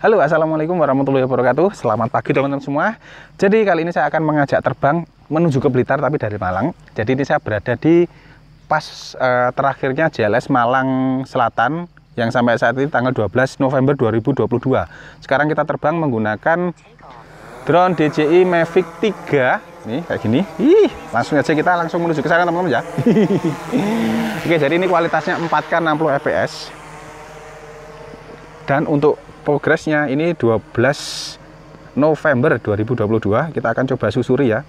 Halo Assalamualaikum warahmatullahi wabarakatuh Selamat pagi teman-teman semua Jadi kali ini saya akan mengajak terbang menuju ke Blitar tapi dari Malang Jadi ini saya berada di pas e, terakhirnya JLS Malang Selatan Yang sampai saat ini tanggal 12 November 2022 Sekarang kita terbang menggunakan drone DJI Mavic 3 Nih kayak gini Ih, Langsung aja kita langsung menuju ke sana teman-teman ya Oke jadi ini kualitasnya 4K 60 fps dan untuk progresnya ini 12 November 2022 kita akan coba susuri ya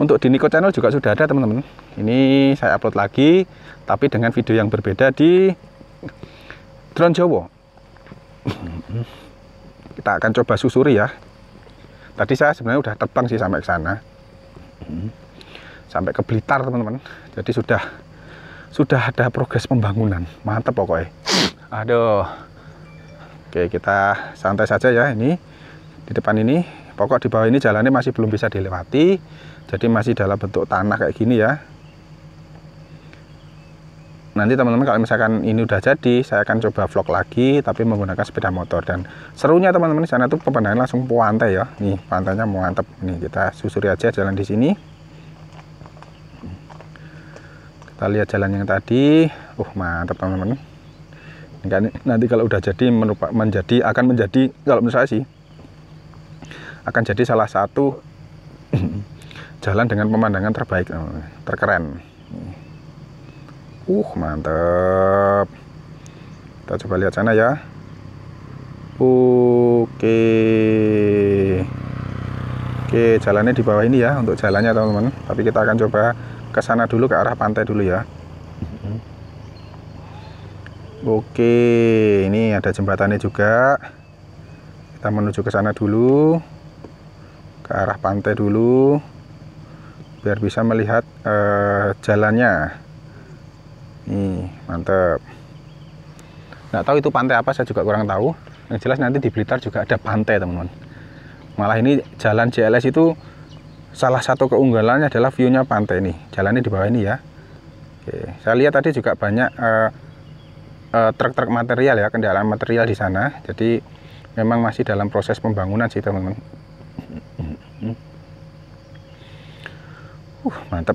untuk di Niko channel juga sudah ada teman-teman ini saya upload lagi tapi dengan video yang berbeda di drone Jowo kita akan coba susuri ya tadi saya sebenarnya udah terbang sih sampai ke sana sampai ke Blitar teman-teman jadi sudah sudah ada progres pembangunan mantap pokoknya aduh Oke kita santai saja ya ini di depan ini pokok di bawah ini jalannya masih belum bisa dilewati jadi masih dalam bentuk tanah kayak gini ya nanti teman-teman kalau misalkan ini udah jadi saya akan coba vlog lagi tapi menggunakan sepeda motor dan serunya teman-teman di sana tuh pemandangan langsung pantai ya nih pantainya mau nih kita susuri aja jalan di sini kita lihat jalan yang tadi uh mantap teman-teman kan nanti kalau udah jadi menjadi akan menjadi kalau menurut saya sih akan jadi salah satu jalan dengan pemandangan terbaik oh, terkeren uh mantep kita coba lihat sana ya oke oke jalannya di bawah ini ya untuk jalannya teman-teman tapi kita akan coba ke sana dulu ke arah pantai dulu ya Oke, ini ada jembatannya juga. Kita menuju ke sana dulu. Ke arah pantai dulu. Biar bisa melihat eh, jalannya. Nih, mantap. Nggak tahu itu pantai apa, saya juga kurang tahu. Yang jelas nanti di Blitar juga ada pantai, teman-teman. Malah ini jalan JLS itu salah satu keunggulannya adalah view-nya pantai nih. Jalannya di bawah ini ya. Oke, saya lihat tadi juga banyak eh, Eh, truk-truk material ya, kendaraan material di sana. Jadi memang masih dalam proses pembangunan sih teman-teman. Uh, mantap.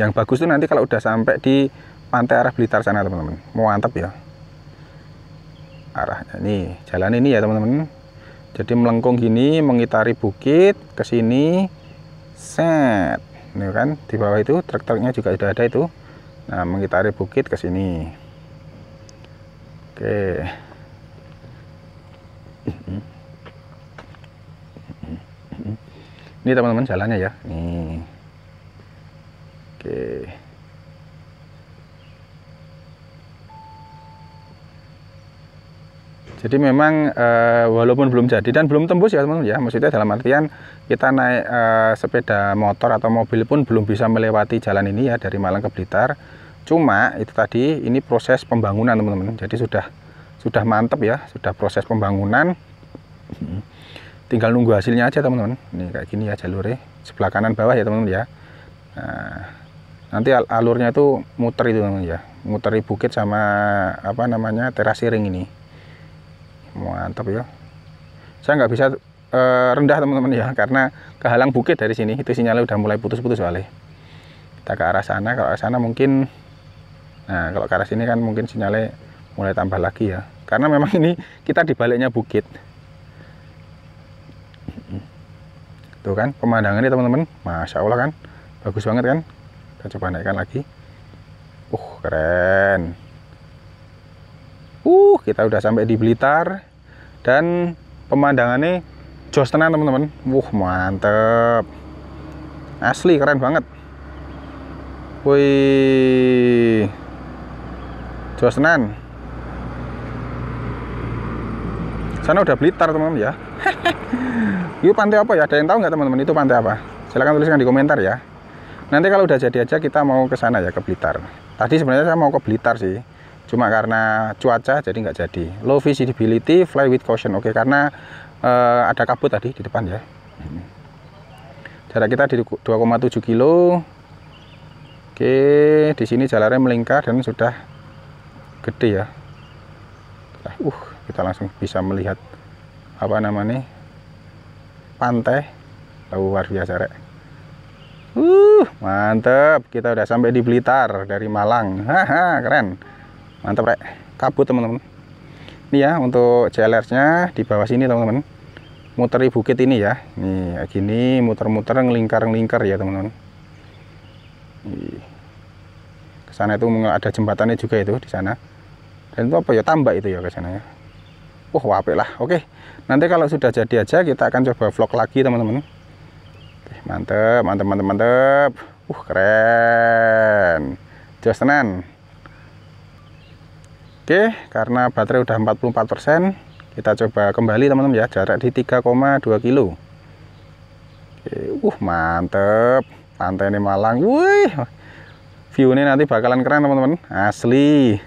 Yang bagus tuh nanti kalau udah sampai di pantai arah Blitar sana teman-teman. Mau mantap ya. Arahnya ini jalan ini ya teman-teman. Jadi melengkung gini, mengitari bukit ke sini. Set ini kan di bawah itu truk-truknya juga sudah ada itu nah mengitari bukit ke sini oke ini teman-teman jalannya ya nih oke Jadi memang e, walaupun belum jadi dan belum tembus ya teman-teman ya, maksudnya dalam artian kita naik e, sepeda motor atau mobil pun belum bisa melewati jalan ini ya dari Malang ke Blitar. Cuma itu tadi ini proses pembangunan teman-teman. Jadi sudah sudah mantep ya, sudah proses pembangunan. Tinggal nunggu hasilnya aja teman-teman. Ini kayak gini ya jalurnya sebelah kanan bawah ya teman-teman ya. Nah, nanti al alurnya itu muter itu teman-teman ya, muteri bukit sama apa namanya terasiring ini mantap ya saya nggak bisa e, rendah teman-teman ya karena kehalang bukit dari sini itu sinyalnya udah mulai putus-putus balik kita ke arah sana kalau arah sana mungkin nah kalau ke arah sini kan mungkin sinyalnya mulai tambah lagi ya karena memang ini kita di baliknya bukit tuh kan pemandangannya teman-teman Masya Allah kan bagus banget kan kita coba naikkan lagi uh keren uh kita udah sampai di Blitar dan pemandangannya jos tenang teman-teman wuh mantep asli keren banget wih jos tenang sana udah blitar teman-teman ya Yuk pantai apa ya ada yang tahu nggak teman-teman itu pantai apa silahkan tuliskan di komentar ya nanti kalau udah jadi aja kita mau ke sana ya ke Blitar tadi sebenarnya saya mau ke Blitar sih cuma karena cuaca jadi nggak jadi low visibility fly with caution oke okay, karena uh, ada kabut tadi di depan ya jarak kita di 2,7 kilo oke di sini jalannya melingkar dan sudah gede ya nah, uh kita langsung bisa melihat apa namanya pantai luar biasa rek uh mantep kita udah sampai di Blitar dari Malang haha keren mantap rek kabut teman-teman ini ya untuk clr nya di bawah sini teman-teman muteri bukit ini ya nih gini muter-muter ngelingkar-ngelingkar ya teman-teman ke sana itu ada jembatannya juga itu di sana dan itu apa ya tambah itu ya ke sana ya wah wape lah oke nanti kalau sudah jadi aja kita akan coba vlog lagi teman-teman mantep mantep mantep mantep uh keren just tenan Oke, karena baterai udah 44%, kita coba kembali teman-teman ya, jarak di 3,2 kilo. Oke, uh mantep. Pantai ini Malang. Wih. view ini nanti bakalan keren teman-teman. Asli.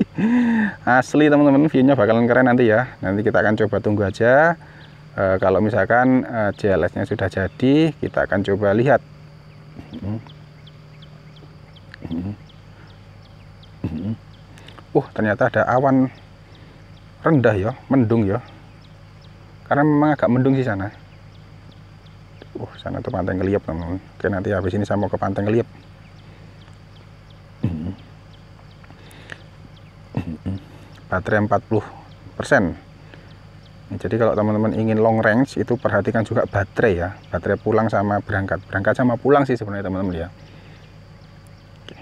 Asli teman-teman, view-nya bakalan keren nanti ya. Nanti kita akan coba tunggu aja. E, kalau misalkan e, eh, JLS-nya sudah jadi, kita akan coba lihat. hmm hmm, hmm. hmm uh ternyata ada awan rendah ya mendung ya karena memang agak mendung di sana uh sana tuh pantai ngeliap teman-teman oke nanti habis ini saya mau ke pantai ngeliap baterai 40 persen nah, jadi kalau teman-teman ingin long range itu perhatikan juga baterai ya baterai pulang sama berangkat berangkat sama pulang sih sebenarnya teman-teman ya Oke,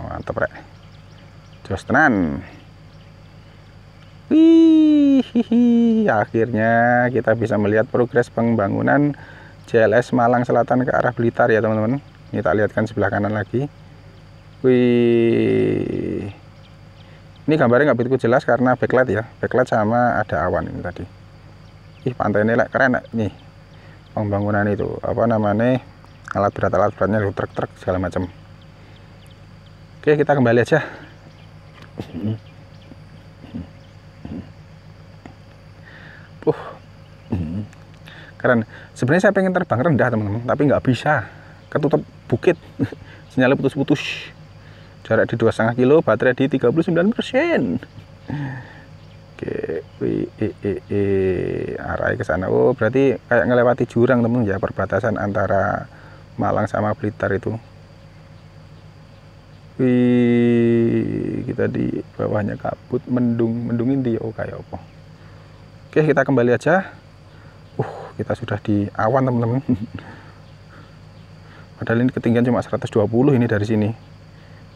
mantap rek jos tenan Wih, hi. akhirnya kita bisa melihat progres pembangunan JLS Malang Selatan ke arah Blitar ya teman-teman. Ini tak lihatkan sebelah kanan lagi. Wih, ini gambarnya nggak begitu jelas karena backlight ya. Backlight sama ada awan ini tadi. Ih pantai ini lah keren nih pembangunan itu apa namanya alat berat alat beratnya truk-truk segala macam. Oke kita kembali aja uh keren sebenarnya saya pengen terbang rendah teman-teman tapi nggak bisa ketutup bukit sinyalnya putus-putus jarak di 2,5 kilo baterai di 39 Oke, wi, e, e, e. arah ke sana. Oh, berarti kayak ngelewati jurang temen ya perbatasan antara Malang sama Blitar itu. Wih, kita di bawahnya kabut, mendung, mendungin di oh kayak apa. Oke, kita kembali aja. Uh, kita sudah di awan teman-teman. Padahal ini ketinggian cuma 120 ini dari sini.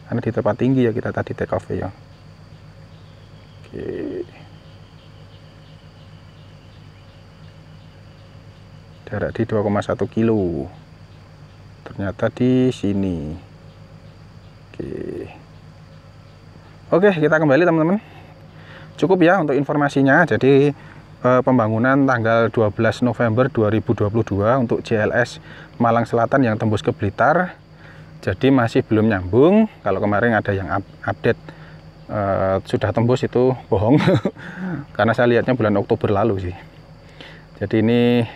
Karena di tempat tinggi ya kita tadi take off ya. Oke. Jarak di 2,1 kilo. Ternyata di sini. Oke, kita kembali teman-teman. Cukup ya untuk informasinya. Jadi eh, pembangunan tanggal 12 November 2022 untuk JLS Malang Selatan yang tembus ke Blitar. Jadi masih belum nyambung. Kalau kemarin ada yang update Uh, sudah tembus itu bohong. Karena saya lihatnya bulan Oktober lalu sih. Jadi ini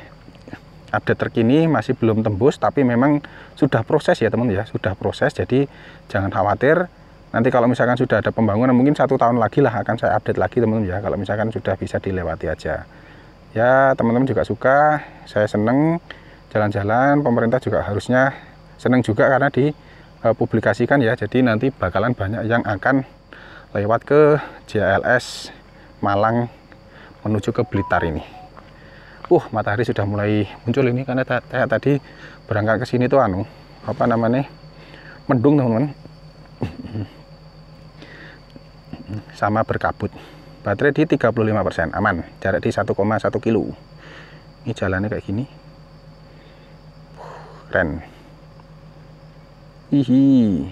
update terkini masih belum tembus tapi memang sudah proses ya teman ya sudah proses jadi jangan khawatir nanti kalau misalkan sudah ada pembangunan mungkin satu tahun lagi lah akan saya update lagi teman-teman ya kalau misalkan sudah bisa dilewati aja ya teman-teman juga suka saya seneng jalan-jalan pemerintah juga harusnya seneng juga karena dipublikasikan ya jadi nanti bakalan banyak yang akan lewat ke JLS Malang menuju ke Blitar ini uh matahari sudah mulai muncul ini karena saya tadi berangkat ke sini tuh anu apa namanya mendung teman-teman sama berkabut baterai di 35% aman jarak di 1,1 kilo ini jalannya kayak gini keren hihi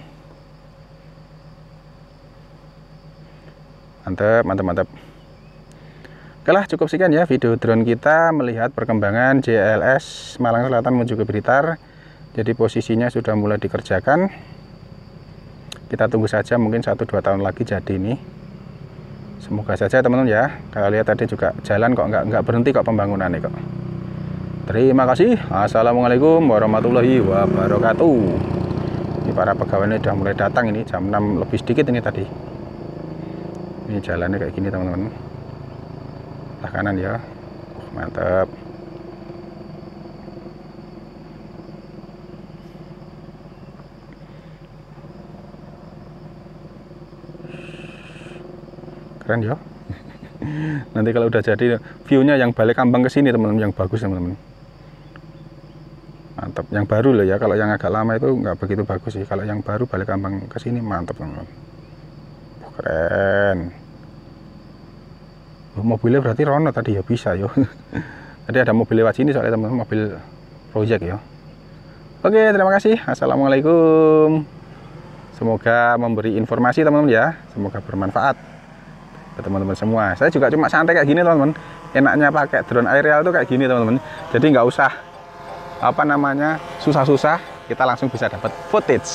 mantap mantap mantap Oke lah cukup sekian ya video drone kita melihat perkembangan JLS Malang Selatan menuju ke Blitar. Jadi posisinya sudah mulai dikerjakan. Kita tunggu saja mungkin 1-2 tahun lagi jadi ini. Semoga saja teman-teman ya. Kalau lihat tadi juga jalan kok nggak nggak berhenti kok pembangunannya kok. Terima kasih. Assalamualaikum warahmatullahi wabarakatuh. Ini para pegawai ini sudah mulai datang ini jam 6 lebih sedikit ini tadi. Ini jalannya kayak gini teman-teman sebelah kanan ya mantap keren ya nanti kalau udah jadi viewnya yang balik kampung ke sini teman-teman yang bagus teman-teman mantap yang baru loh ya kalau yang agak lama itu nggak begitu bagus sih kalau yang baru balik kampung ke sini mantap teman-teman keren mobilnya berarti Rono tadi ya bisa yo tadi ada mobil lewat sini soalnya teman teman mobil project ya oke terima kasih assalamualaikum semoga memberi informasi teman-teman ya semoga bermanfaat buat teman-teman semua saya juga cuma santai kayak gini teman-teman enaknya pakai drone aerial tuh kayak gini teman-teman jadi nggak usah apa namanya susah-susah kita langsung bisa dapat footage